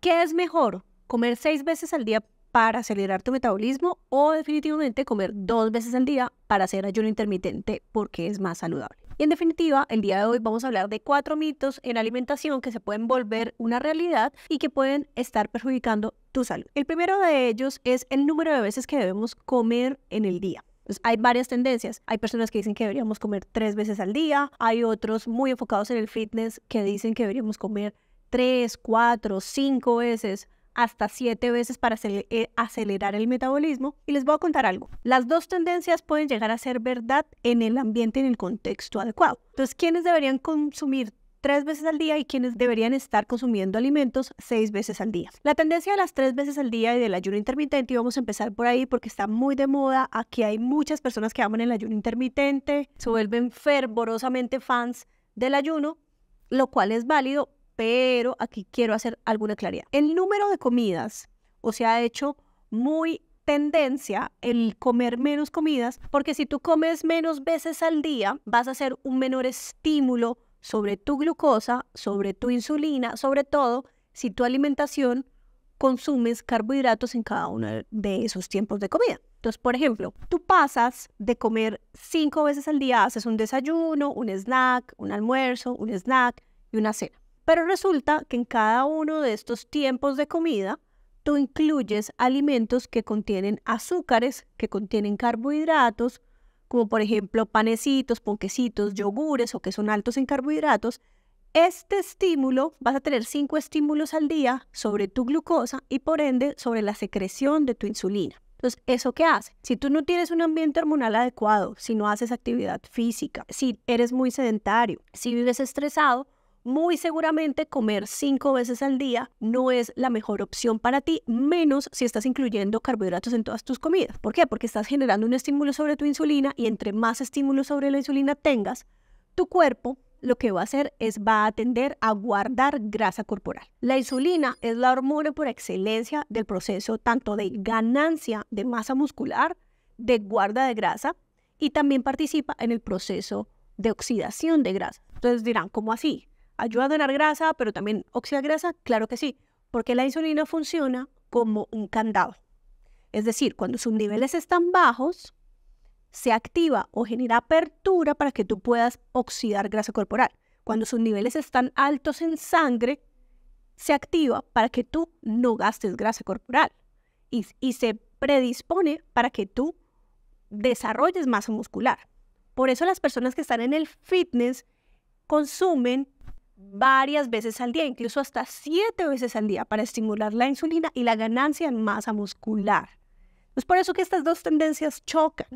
¿Qué es mejor? ¿Comer seis veces al día para acelerar tu metabolismo o definitivamente comer dos veces al día para hacer ayuno intermitente porque es más saludable? Y en definitiva, el día de hoy vamos a hablar de cuatro mitos en alimentación que se pueden volver una realidad y que pueden estar perjudicando tu salud. El primero de ellos es el número de veces que debemos comer en el día. Pues, hay varias tendencias. Hay personas que dicen que deberíamos comer tres veces al día, hay otros muy enfocados en el fitness que dicen que deberíamos comer tres, cuatro, cinco veces hasta siete veces para eh, acelerar el metabolismo. Y les voy a contar algo. Las dos tendencias pueden llegar a ser verdad en el ambiente, en el contexto adecuado. Entonces, ¿quiénes deberían consumir tres veces al día y quienes deberían estar consumiendo alimentos seis veces al día. La tendencia de las tres veces al día y del ayuno intermitente, y vamos a empezar por ahí porque está muy de moda, aquí hay muchas personas que aman el ayuno intermitente, se vuelven fervorosamente fans del ayuno, lo cual es válido, pero aquí quiero hacer alguna claridad. El número de comidas, o sea, ha hecho muy tendencia el comer menos comidas, porque si tú comes menos veces al día, vas a hacer un menor estímulo sobre tu glucosa, sobre tu insulina, sobre todo si tu alimentación consumes carbohidratos en cada uno de esos tiempos de comida. Entonces, por ejemplo, tú pasas de comer cinco veces al día, haces un desayuno, un snack, un almuerzo, un snack y una cena. Pero resulta que en cada uno de estos tiempos de comida, tú incluyes alimentos que contienen azúcares, que contienen carbohidratos, como por ejemplo panecitos, ponquecitos, yogures o que son altos en carbohidratos, este estímulo, vas a tener cinco estímulos al día sobre tu glucosa y por ende sobre la secreción de tu insulina. Entonces, ¿eso qué hace? Si tú no tienes un ambiente hormonal adecuado, si no haces actividad física, si eres muy sedentario, si vives estresado, muy seguramente comer cinco veces al día no es la mejor opción para ti, menos si estás incluyendo carbohidratos en todas tus comidas. ¿Por qué? Porque estás generando un estímulo sobre tu insulina y entre más estímulos sobre la insulina tengas, tu cuerpo lo que va a hacer es va a tender a guardar grasa corporal. La insulina es la hormona por excelencia del proceso tanto de ganancia de masa muscular, de guarda de grasa y también participa en el proceso de oxidación de grasa. Entonces dirán, ¿cómo así? ¿Ayuda a donar grasa, pero también oxida grasa? Claro que sí, porque la insulina funciona como un candado. Es decir, cuando sus niveles están bajos, se activa o genera apertura para que tú puedas oxidar grasa corporal. Cuando sus niveles están altos en sangre, se activa para que tú no gastes grasa corporal y, se predispone para que tú desarrolles masa muscular. Por eso las personas que están en el fitness consumen varias veces al día, incluso hasta siete veces al día para estimular la insulina y la ganancia en masa muscular. Es por eso que estas dos tendencias chocan,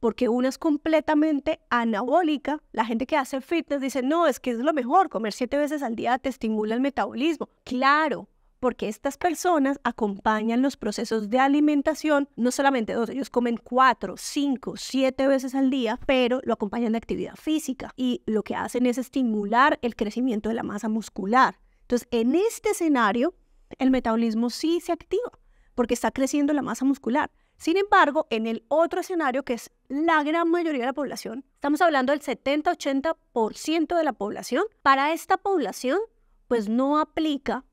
porque una es completamente anabólica. La gente que hace fitness dice, no, es que es lo mejor, comer siete veces al día te estimula el metabolismo. Claro, porque estas personas acompañan los procesos de alimentación, no solamente dos, ellos comen cuatro, cinco, siete veces al día, pero lo acompañan de actividad física y lo que hacen es estimular el crecimiento de la masa muscular. Entonces, en este escenario, el metabolismo sí se activa porque está creciendo la masa muscular. Sin embargo, en el otro escenario, que es la gran mayoría de la población, estamos hablando del 70-80% de la población, para esta población, pues no aplica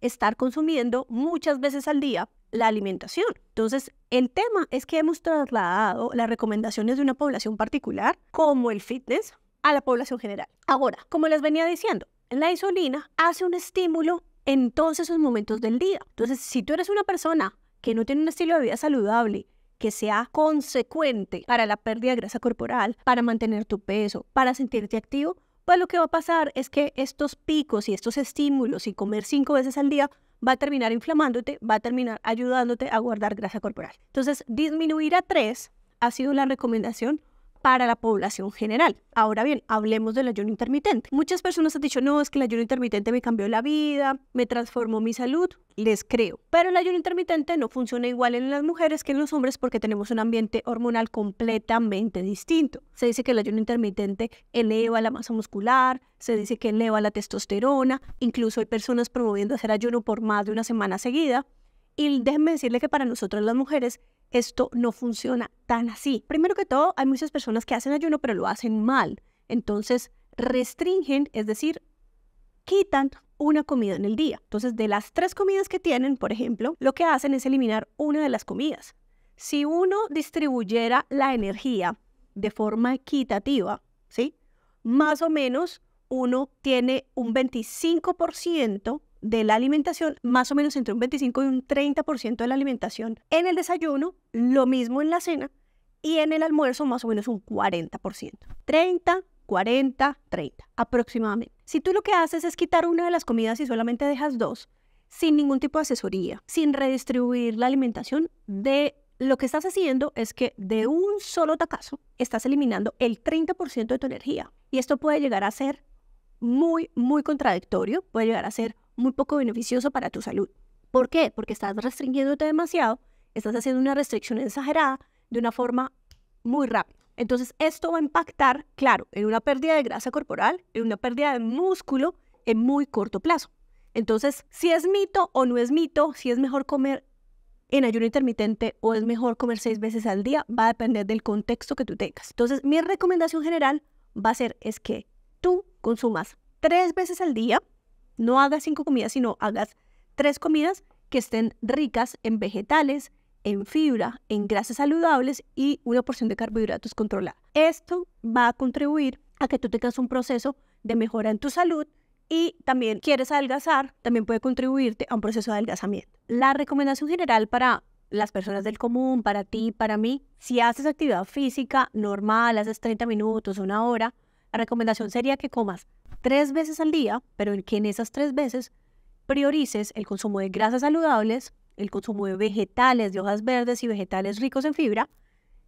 estar consumiendo muchas veces al día la alimentación. Entonces, el tema es que hemos trasladado las recomendaciones de una población particular, como el fitness, a la población general. Ahora, como les venía diciendo, la insulina hace un estímulo en todos esos momentos del día. Entonces, si tú eres una persona que no tiene un estilo de vida saludable, que sea consecuente para la pérdida de grasa corporal, para mantener tu peso, para sentirte activo, pues lo que va a pasar es que estos picos y estos estímulos y comer cinco veces al día va a terminar inflamándote, va a terminar ayudándote a guardar grasa corporal. Entonces, disminuir a tres ha sido la recomendación para la población general. Ahora bien, hablemos del ayuno intermitente. Muchas personas han dicho, no, es que el ayuno intermitente me cambió la vida, me transformó mi salud, les creo. Pero el ayuno intermitente no funciona igual en las mujeres que en los hombres porque tenemos un ambiente hormonal completamente distinto. Se dice que el ayuno intermitente eleva la masa muscular, se dice que eleva la testosterona, incluso hay personas promoviendo hacer ayuno por más de una semana seguida. Y déjenme decirle que para nosotras las mujeres esto no funciona tan así. Primero que todo, hay muchas personas que hacen ayuno pero lo hacen mal. Entonces, restringen, es decir, quitan una comida en el día. Entonces, de las tres comidas que tienen, por ejemplo, lo que hacen es eliminar una de las comidas. Si uno distribuyera la energía de forma equitativa, ¿sí? Más o menos uno tiene un 25% de la alimentación, más o menos entre un 25 y un 30% de la alimentación en el desayuno, lo mismo en la cena y en el almuerzo más o menos un 40%. 30, 40, 30 aproximadamente. Si tú lo que haces es quitar una de las comidas y solamente dejas dos, sin ningún tipo de asesoría, sin redistribuir la alimentación, de lo que estás haciendo es que de un solo tacazo estás eliminando el 30% de tu energía. Y esto puede llegar a ser muy, muy contradictorio, puede llegar a ser muy poco beneficioso para tu salud. ¿Por qué? Porque estás restringiéndote demasiado, estás haciendo una restricción exagerada de una forma muy rápida. Entonces, esto va a impactar, claro, en una pérdida de grasa corporal, en una pérdida de músculo en muy corto plazo. Entonces, si es mito o no es mito, si es mejor comer en ayuno intermitente o es mejor comer seis veces al día, va a depender del contexto que tú tengas. Entonces, mi recomendación general va a ser es que tú consumas tres veces al día no hagas cinco comidas, sino hagas tres comidas que estén ricas en vegetales, en fibra, en grasas saludables y una porción de carbohidratos controlada. Esto va a contribuir a que tú tengas un proceso de mejora en tu salud y también quieres adelgazar, también puede contribuirte a un proceso de adelgazamiento. La recomendación general para las personas del común, para ti, para mí, si haces actividad física normal, haces 30 minutos, una hora, la recomendación sería que comas tres veces al día, pero que en esas tres veces priorices el consumo de grasas saludables, el consumo de vegetales, de hojas verdes y vegetales ricos en fibra,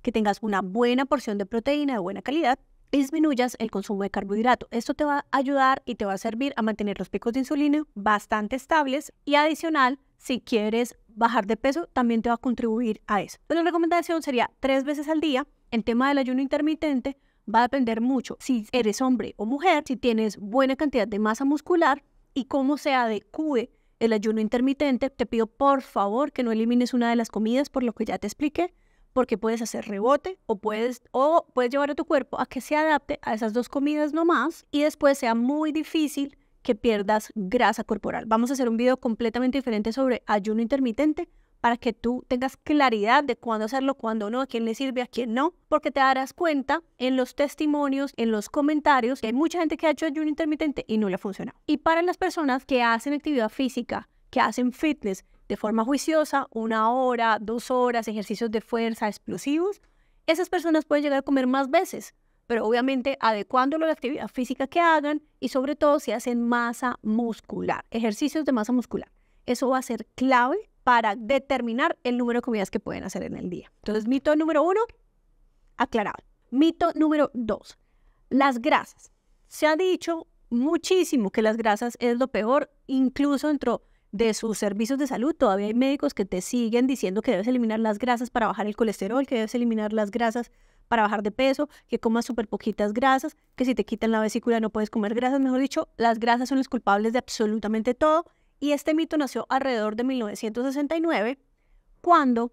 que tengas una buena porción de proteína de buena calidad y disminuyas el consumo de carbohidrato. Esto te va a ayudar y te va a servir a mantener los picos de insulina bastante estables y adicional, si quieres bajar de peso, también te va a contribuir a eso. la recomendación sería tres veces al día. En tema del ayuno intermitente, va a depender mucho si eres hombre o mujer, si tienes buena cantidad de masa muscular y cómo se adecue el ayuno intermitente. Te pido por favor que no elimines una de las comidas por lo que ya te expliqué, porque puedes hacer rebote o puedes, o puedes llevar a tu cuerpo a que se adapte a esas dos comidas nomás y después sea muy difícil que pierdas grasa corporal. Vamos a hacer un video completamente diferente sobre ayuno intermitente para que tú tengas claridad de cuándo hacerlo, cuándo no, a quién le sirve, a quién no, porque te darás cuenta en los testimonios, en los comentarios, que hay mucha gente que ha hecho ayuno intermitente y no le ha funcionado. Y para las personas que hacen actividad física, que hacen fitness de forma juiciosa, una hora, dos horas, ejercicios de fuerza, explosivos, esas personas pueden llegar a comer más veces, pero obviamente adecuándolo a la actividad física que hagan y sobre todo si hacen masa muscular, ejercicios de masa muscular. Eso va a ser clave para determinar el número de comidas que pueden hacer en el día. Entonces, mito número uno, aclarado. Mito número dos, las grasas. Se ha dicho muchísimo que las grasas es lo peor, incluso dentro de sus servicios de salud. Todavía hay médicos que te siguen diciendo que debes eliminar las grasas para bajar el colesterol, que debes eliminar las grasas para bajar de peso, que comas súper poquitas grasas, que si te quitan la vesícula no puedes comer grasas. Mejor dicho, las grasas son los culpables de absolutamente todo y este mito nació alrededor de 1969, cuando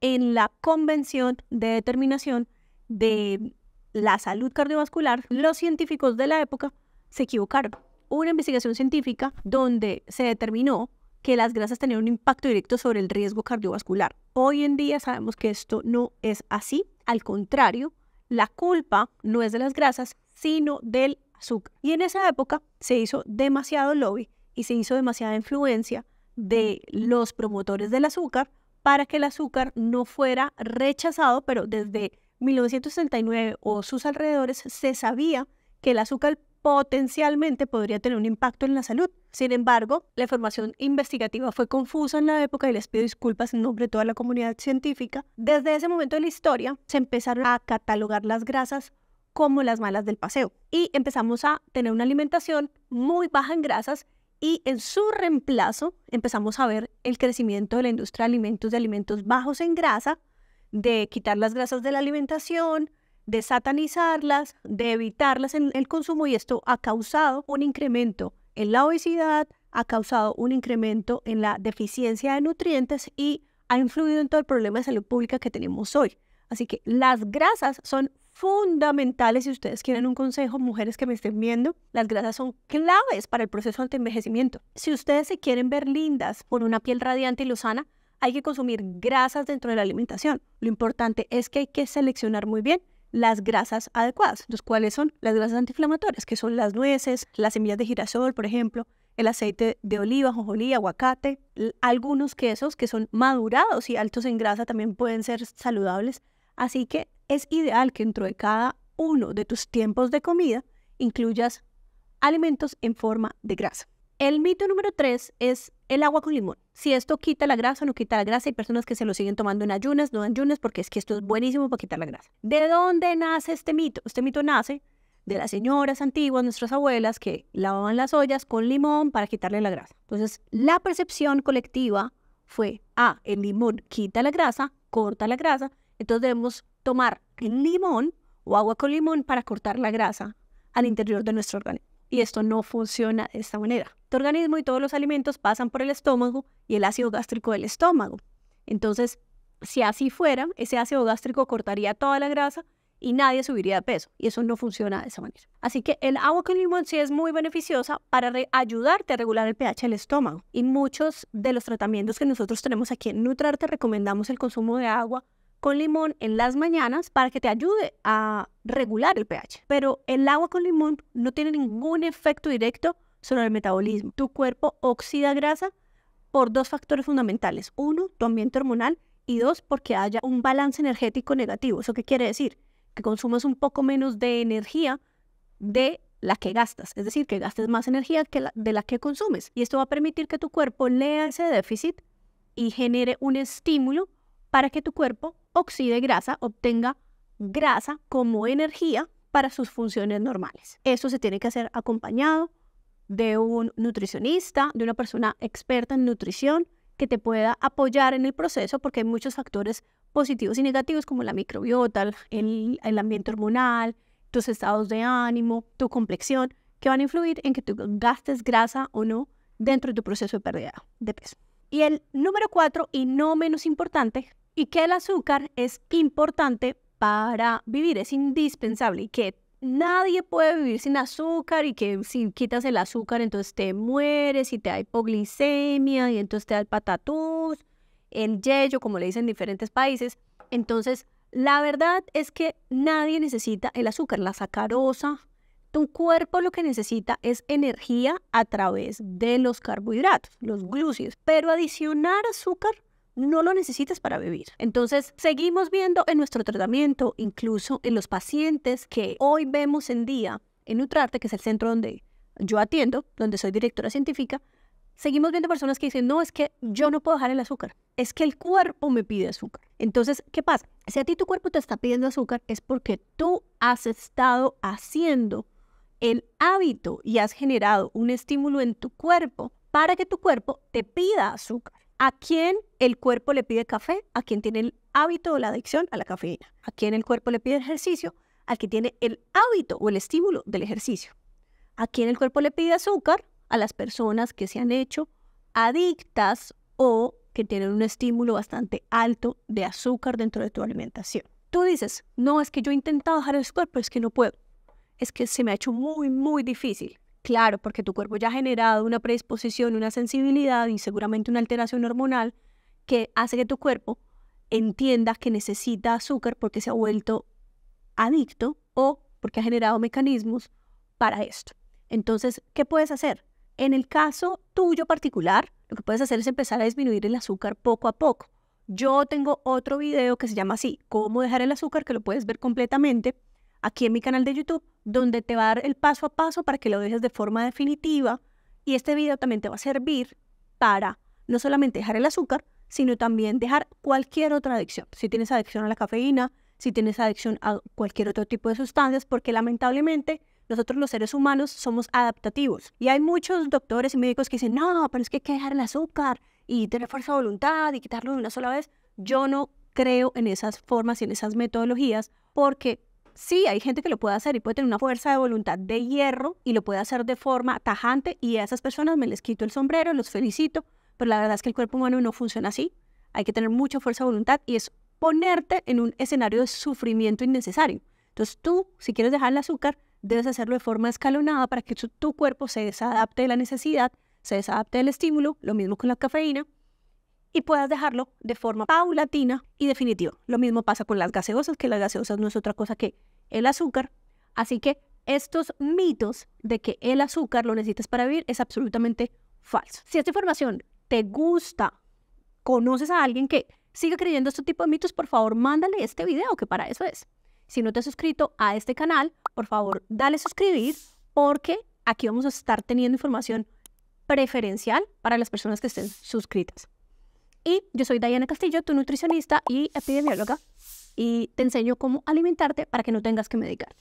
en la Convención de Determinación de la Salud Cardiovascular, los científicos de la época se equivocaron. Hubo una investigación científica donde se determinó que las grasas tenían un impacto directo sobre el riesgo cardiovascular. Hoy en día sabemos que esto no es así. Al contrario, la culpa no es de las grasas, sino del azúcar. Y en esa época se hizo demasiado lobby y se hizo demasiada influencia de los promotores del azúcar para que el azúcar no fuera rechazado, pero desde 1969 o sus alrededores se sabía que el azúcar potencialmente podría tener un impacto en la salud. Sin embargo, la información investigativa fue confusa en la época y les pido disculpas en nombre de toda la comunidad científica. Desde ese momento de la historia se empezaron a catalogar las grasas como las malas del paseo y empezamos a tener una alimentación muy baja en grasas y en su reemplazo empezamos a ver el crecimiento de la industria de alimentos, de alimentos bajos en grasa, de quitar las grasas de la alimentación, de satanizarlas, de evitarlas en el consumo y esto ha causado un incremento en la obesidad, ha causado un incremento en la deficiencia de nutrientes y ha influido en todo el problema de salud pública que tenemos hoy. Así que las grasas son fundamentales si ustedes quieren un consejo, mujeres que me estén viendo. Las grasas son claves para el proceso de envejecimiento. Si ustedes se quieren ver lindas con una piel radiante y lozana, hay que consumir grasas dentro de la alimentación. Lo importante es que hay que seleccionar muy bien las grasas adecuadas. Los cuales son las grasas antiinflamatorias? Que son las nueces, las semillas de girasol, por ejemplo, el aceite de oliva, jojolí, aguacate, algunos quesos que son madurados y altos en grasa también pueden ser saludables. Así que es ideal que dentro de cada uno de tus tiempos de comida incluyas alimentos en forma de grasa. El mito número tres es el agua con limón. Si esto quita la grasa no quita la grasa, hay personas que se lo siguen tomando en ayunas, no en ayunas, porque es que esto es buenísimo para quitar la grasa. ¿De dónde nace este mito? Este mito nace de las señoras antiguas, nuestras abuelas, que lavaban las ollas con limón para quitarle la grasa. Entonces, la percepción colectiva fue, ah, el limón quita la grasa, corta la grasa, entonces debemos tomar el limón o agua con limón para cortar la grasa al mm. interior de nuestro organismo. Y esto no funciona de esta manera. Tu organismo y todos los alimentos pasan por el estómago y el ácido gástrico del estómago. Entonces, si así fuera, ese ácido gástrico cortaría toda la grasa y nadie subiría de peso. Y eso no funciona de esa manera. Así que el agua con limón sí es muy beneficiosa para ayudarte a regular el pH del estómago. Y muchos de los tratamientos que nosotros tenemos aquí en Nutrarte recomendamos el consumo de agua con limón en las mañanas para que te ayude a regular el pH. Pero el agua con limón no tiene ningún efecto directo sobre el metabolismo. Mm. Tu cuerpo oxida grasa por dos factores fundamentales. Uno, tu ambiente hormonal y dos, porque haya un balance energético negativo. ¿Eso qué quiere decir? Que consumas un poco menos de energía de la que gastas, es decir, que gastes más energía de la que consumes. Y esto va a permitir que tu cuerpo lea ese déficit y genere un estímulo para que tu cuerpo oxide grasa, obtenga grasa como energía para sus funciones normales. Eso se tiene que hacer acompañado de un nutricionista, de una persona experta en nutrición que te pueda apoyar en el proceso porque hay muchos factores positivos y negativos como la microbiota, el, el ambiente hormonal, tus estados de ánimo, tu complexión, que van a influir en que tú gastes grasa o no dentro de tu proceso de pérdida de peso. Y el número cuatro, y no menos importante, y que el azúcar es importante para vivir, es indispensable y que nadie puede vivir sin azúcar y que si quitas el azúcar entonces te mueres y te da hipoglicemia y entonces te da el patatús, el yello, como le dicen en diferentes países. Entonces, la verdad es que nadie necesita el azúcar, la sacarosa. Tu cuerpo lo que necesita es energía a través de los carbohidratos, los glúcidos, pero adicionar azúcar no lo necesitas para vivir. Entonces, seguimos viendo en nuestro tratamiento, incluso en los pacientes que hoy vemos en día en Nutrarte, que es el centro donde yo atiendo, donde soy directora científica, seguimos viendo personas que dicen, no, es que yo no puedo dejar el azúcar, es que el cuerpo me pide azúcar. Entonces, ¿qué pasa? Si a ti tu cuerpo te está pidiendo azúcar, es porque tú has estado haciendo el hábito y has generado un estímulo en tu cuerpo para que tu cuerpo te pida azúcar. ¿A quién el cuerpo le pide café? A quien tiene el hábito o la adicción a la cafeína. ¿A quién el cuerpo le pide ejercicio? Al que tiene el hábito o el estímulo del ejercicio. ¿A quién el cuerpo le pide azúcar? A las personas que se han hecho adictas o que tienen un estímulo bastante alto de azúcar dentro de tu alimentación. Tú dices, no, es que yo he intentado bajar el cuerpo, es que no puedo. Es que se me ha hecho muy, muy difícil. Claro, porque tu cuerpo ya ha generado una predisposición, una sensibilidad y seguramente una alteración hormonal que hace que tu cuerpo entienda que necesita azúcar porque se ha vuelto adicto o porque ha generado mecanismos para esto. Entonces, ¿qué puedes hacer? En el caso tuyo particular, lo que puedes hacer es empezar a disminuir el azúcar poco a poco. Yo tengo otro video que se llama así, cómo dejar el azúcar, que lo puedes ver completamente aquí en mi canal de YouTube donde te va a dar el paso a paso para que lo dejes de forma definitiva. Y este video también te va a servir para no solamente dejar el azúcar, sino también dejar cualquier otra adicción. Si tienes adicción a la cafeína, si tienes adicción a cualquier otro tipo de sustancias, porque lamentablemente nosotros los seres humanos somos adaptativos. Y hay muchos doctores y médicos que dicen, no, pero es que hay que dejar el azúcar y tener fuerza de voluntad y quitarlo de una sola vez. Yo no creo en esas formas y en esas metodologías porque Sí, hay gente que lo puede hacer y puede tener una fuerza de voluntad de hierro y lo puede hacer de forma tajante y a esas personas me les quito el sombrero, los felicito, pero la verdad es que el cuerpo humano no funciona así. Hay que tener mucha fuerza de voluntad y es ponerte en un escenario de sufrimiento innecesario. Entonces tú, si quieres dejar el azúcar, debes hacerlo de forma escalonada para que tu, cuerpo se desadapte de la necesidad, se desadapte del estímulo, lo mismo con la cafeína, y puedas dejarlo de forma paulatina y definitiva. Lo mismo pasa con las gaseosas, que las gaseosas no es otra cosa que el azúcar. Así que estos mitos de que el azúcar lo necesitas para vivir es absolutamente falso. Si esta información te gusta, conoces a alguien que siga creyendo este tipo de mitos, por favor, mándale este video, que para eso es. Si no te has suscrito a este canal, por favor, dale suscribir, porque aquí vamos a estar teniendo información preferencial para las personas que estén suscritas. Y yo soy Diana Castillo, tu nutricionista y epidemióloga, y te enseño cómo alimentarte para que no tengas que medicar.